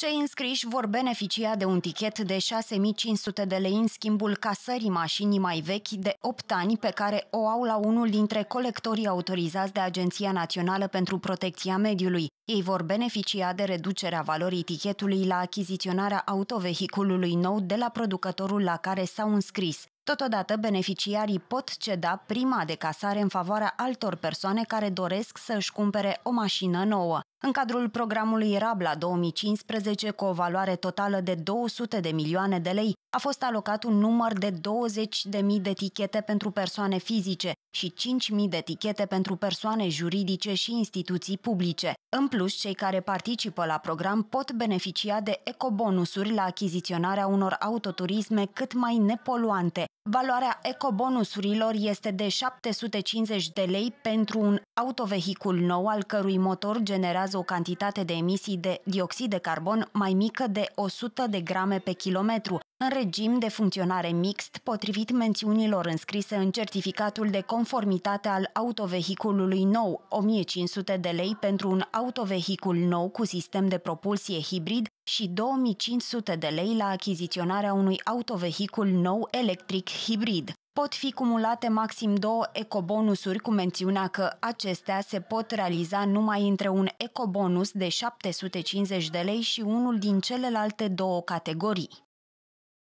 Cei înscriși vor beneficia de un tichet de 6500 de lei în schimbul casării mașinii mai vechi de 8 ani pe care o au la unul dintre colectorii autorizați de Agenția Națională pentru Protecția Mediului. Ei vor beneficia de reducerea valorii tichetului la achiziționarea autovehiculului nou de la producătorul la care s-au înscris. Totodată, beneficiarii pot ceda prima de casare în favoarea altor persoane care doresc să își cumpere o mașină nouă. În cadrul programului Rabla 2015, cu o valoare totală de 200 de milioane de lei, a fost alocat un număr de 20.000 de tichete pentru persoane fizice și 5.000 de tichete pentru persoane juridice și instituții publice. În plus, cei care participă la program pot beneficia de ecobonusuri la achiziționarea unor autoturisme cât mai nepoluante, Valoarea ecobonusurilor este de 750 de lei pentru un autovehicul nou al cărui motor generează o cantitate de emisii de dioxid de carbon mai mică de 100 de grame pe kilometru, în regim de funcționare mixt, potrivit mențiunilor înscrise în certificatul de conformitate al autovehiculului nou, 1500 de lei pentru un autovehicul nou cu sistem de propulsie hibrid și 2500 de lei la achiziționarea unui autovehicul nou electric hibrid. Pot fi cumulate maxim două ecobonusuri cu mențiunea că acestea se pot realiza numai între un ecobonus de 750 de lei și unul din celelalte două categorii.